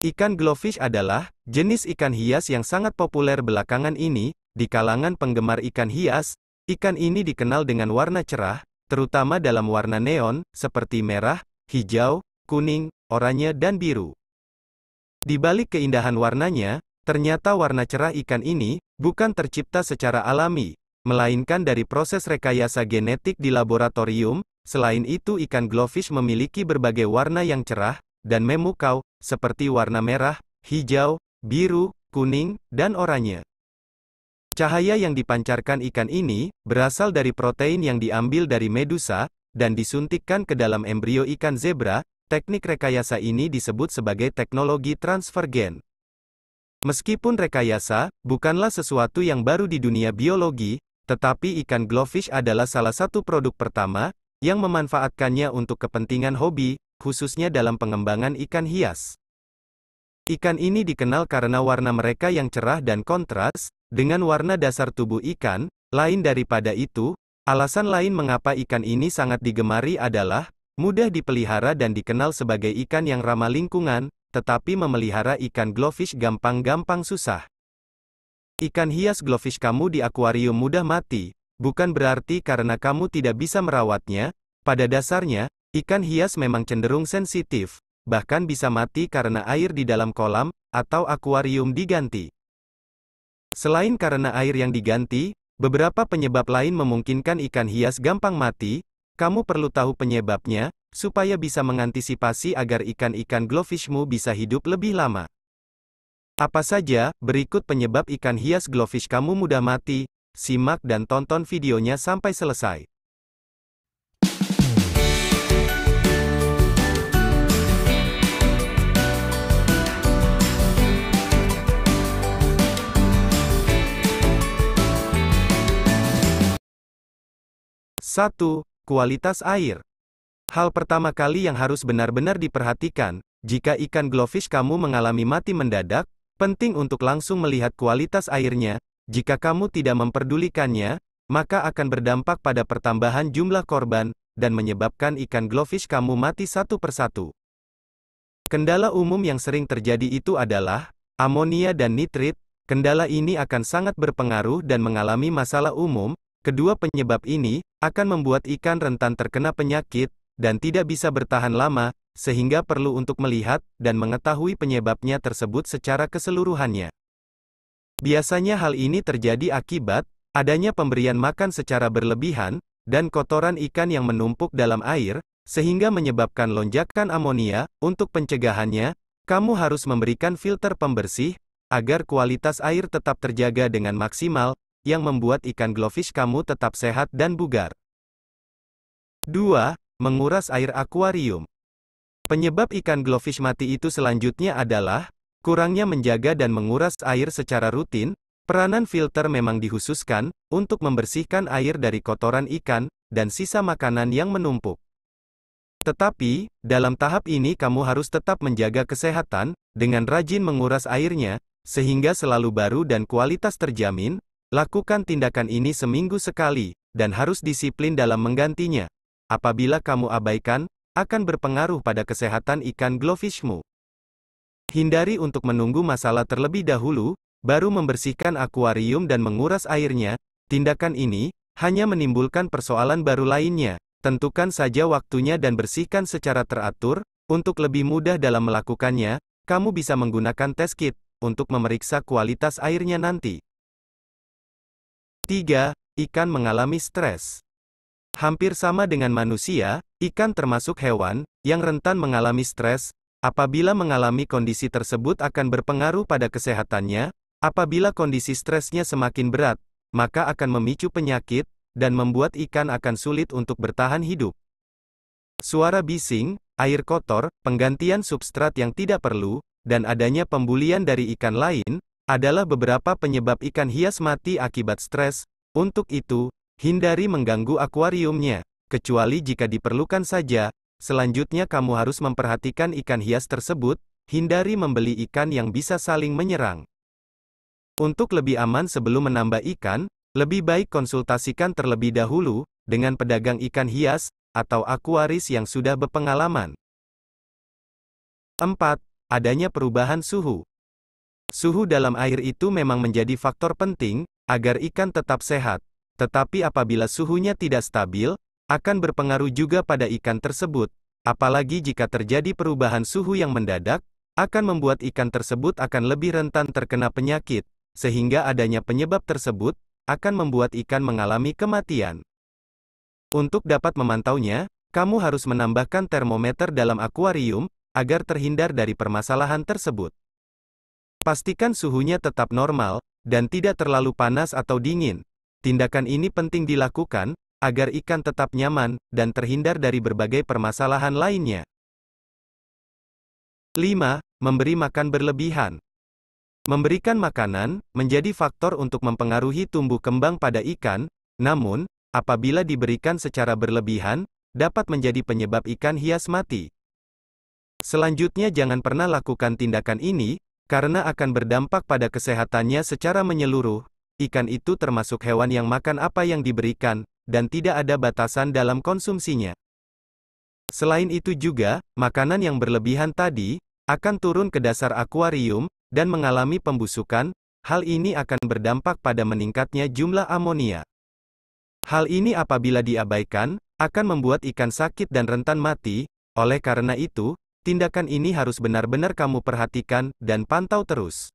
Ikan glowfish adalah jenis ikan hias yang sangat populer belakangan ini di kalangan penggemar ikan hias. Ikan ini dikenal dengan warna cerah, terutama dalam warna neon seperti merah, hijau, kuning, oranye dan biru. Di balik keindahan warnanya, ternyata warna cerah ikan ini bukan tercipta secara alami, melainkan dari proses rekayasa genetik di laboratorium. Selain itu, ikan glowfish memiliki berbagai warna yang cerah dan memukau seperti warna merah, hijau, biru, kuning, dan oranye. Cahaya yang dipancarkan ikan ini berasal dari protein yang diambil dari medusa dan disuntikkan ke dalam embrio ikan zebra. Teknik rekayasa ini disebut sebagai teknologi transfer gen. Meskipun rekayasa bukanlah sesuatu yang baru di dunia biologi, tetapi ikan glowfish adalah salah satu produk pertama yang memanfaatkannya untuk kepentingan hobi, khususnya dalam pengembangan ikan hias. Ikan ini dikenal karena warna mereka yang cerah dan kontras dengan warna dasar tubuh ikan. Lain daripada itu, alasan lain mengapa ikan ini sangat digemari adalah mudah dipelihara dan dikenal sebagai ikan yang ramah lingkungan, tetapi memelihara ikan glowfish gampang-gampang susah. Ikan hias glowfish kamu di akuarium mudah mati, bukan berarti karena kamu tidak bisa merawatnya, pada dasarnya, ikan hias memang cenderung sensitif, bahkan bisa mati karena air di dalam kolam atau akuarium diganti. Selain karena air yang diganti, beberapa penyebab lain memungkinkan ikan hias gampang mati. Kamu perlu tahu penyebabnya supaya bisa mengantisipasi agar ikan-ikan glowfishmu bisa hidup lebih lama. Apa saja, berikut penyebab ikan hias glowfish kamu mudah mati, simak dan tonton videonya sampai selesai. 1. Kualitas air. Hal pertama kali yang harus benar-benar diperhatikan, jika ikan glowfish kamu mengalami mati mendadak, penting untuk langsung melihat kualitas airnya, jika kamu tidak memperdulikannya, maka akan berdampak pada pertambahan jumlah korban, dan menyebabkan ikan glowfish kamu mati satu persatu. Kendala umum yang sering terjadi itu adalah, amonia dan nitrit, kendala ini akan sangat berpengaruh dan mengalami masalah umum, Kedua penyebab ini akan membuat ikan rentan terkena penyakit dan tidak bisa bertahan lama, sehingga perlu untuk melihat dan mengetahui penyebabnya tersebut secara keseluruhannya. Biasanya hal ini terjadi akibat adanya pemberian makan secara berlebihan dan kotoran ikan yang menumpuk dalam air, sehingga menyebabkan lonjakan amonia. Untuk pencegahannya, kamu harus memberikan filter pembersih agar kualitas air tetap terjaga dengan maksimal yang membuat ikan glowfish kamu tetap sehat dan bugar. 2. Menguras air akuarium. Penyebab ikan glowfish mati itu selanjutnya adalah kurangnya menjaga dan menguras air secara rutin. Peranan filter memang dihususkan untuk membersihkan air dari kotoran ikan dan sisa makanan yang menumpuk. Tetapi, dalam tahap ini kamu harus tetap menjaga kesehatan, dengan rajin menguras airnya, sehingga selalu baru dan kualitas terjamin, Lakukan tindakan ini seminggu sekali, dan harus disiplin dalam menggantinya. Apabila kamu abaikan, akan berpengaruh pada kesehatan ikan glowfishmu. Hindari untuk menunggu masalah terlebih dahulu, baru membersihkan akuarium dan menguras airnya. Tindakan ini hanya menimbulkan persoalan baru lainnya. Tentukan saja waktunya dan bersihkan secara teratur. Untuk lebih mudah dalam melakukannya, kamu bisa menggunakan test kit untuk memeriksa kualitas airnya nanti. 3. Ikan mengalami stres. Hampir sama dengan manusia, ikan termasuk hewan yang rentan mengalami stres. Apabila mengalami kondisi tersebut akan berpengaruh pada kesehatannya. Apabila kondisi stresnya semakin berat, maka akan memicu penyakit dan membuat ikan akan sulit untuk bertahan hidup. Suara bising, air kotor, penggantian substrat yang tidak perlu, dan adanya pembulian dari ikan lain adalah beberapa penyebab ikan hias mati akibat stres. Untuk itu, hindari mengganggu akuariumnya, kecuali jika diperlukan saja. Selanjutnya kamu harus memperhatikan ikan hias tersebut, hindari membeli ikan yang bisa saling menyerang. Untuk lebih aman sebelum menambah ikan, lebih baik konsultasikan terlebih dahulu dengan pedagang ikan hias atau akuaris yang sudah berpengalaman. 4. Adanya perubahan suhu. Suhu dalam air itu memang menjadi faktor penting agar ikan tetap sehat, tetapi apabila suhunya tidak stabil, akan berpengaruh juga pada ikan tersebut. Apalagi jika terjadi perubahan suhu yang mendadak, akan membuat ikan tersebut akan lebih rentan terkena penyakit, sehingga adanya penyebab tersebut akan membuat ikan mengalami kematian. Untuk dapat memantaunya, kamu harus menambahkan termometer dalam akuarium agar terhindar dari permasalahan tersebut. Pastikan suhunya tetap normal, dan tidak terlalu panas atau dingin. Tindakan ini penting dilakukan, agar ikan tetap nyaman, dan terhindar dari berbagai permasalahan lainnya. 5. Memberi makan berlebihan Memberikan makanan, menjadi faktor untuk mempengaruhi tumbuh kembang pada ikan, namun, apabila diberikan secara berlebihan, dapat menjadi penyebab ikan hias mati. Selanjutnya jangan pernah lakukan tindakan ini, karena akan berdampak pada kesehatannya secara menyeluruh. Ikan itu termasuk hewan yang makan apa yang diberikan, dan tidak ada batasan dalam konsumsinya. Selain itu juga, makanan yang berlebihan tadi, akan turun ke dasar akuarium, dan mengalami pembusukan, hal ini akan berdampak pada meningkatnya jumlah amonia. Hal ini apabila diabaikan, akan membuat ikan sakit dan rentan mati, oleh karena itu, Tindakan ini harus benar-benar kamu perhatikan dan pantau terus.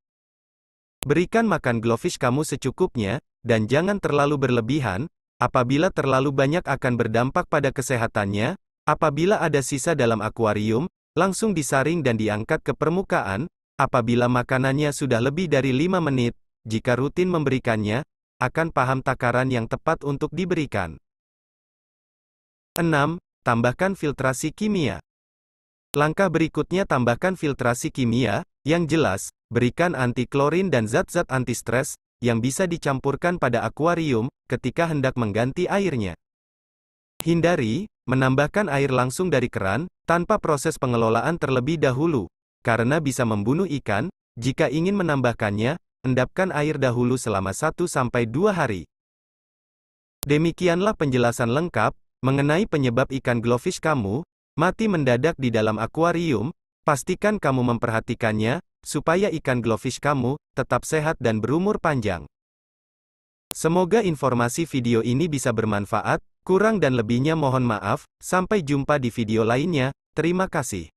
Berikan makan glowfish kamu secukupnya, dan jangan terlalu berlebihan, apabila terlalu banyak akan berdampak pada kesehatannya, apabila ada sisa dalam akuarium, langsung disaring dan diangkat ke permukaan, apabila makanannya sudah lebih dari 5 menit, jika rutin memberikannya, akan paham takaran yang tepat untuk diberikan. 6. Tambahkan filtrasi kimia. Langkah berikutnya tambahkan filtrasi kimia, yang jelas, berikan anti-klorin dan zat-zat anti-stres yang bisa dicampurkan pada akuarium, ketika hendak mengganti airnya. Hindari, menambahkan air langsung dari keran, tanpa proses pengelolaan terlebih dahulu, karena bisa membunuh ikan, jika ingin menambahkannya, endapkan air dahulu selama 1-2 hari. Demikianlah penjelasan lengkap, mengenai penyebab ikan glowfish kamu, Mati mendadak di dalam akuarium, pastikan kamu memperhatikannya, supaya ikan glowfish kamu tetap sehat dan berumur panjang. Semoga informasi video ini bisa bermanfaat, kurang dan lebihnya mohon maaf, sampai jumpa di video lainnya, terima kasih.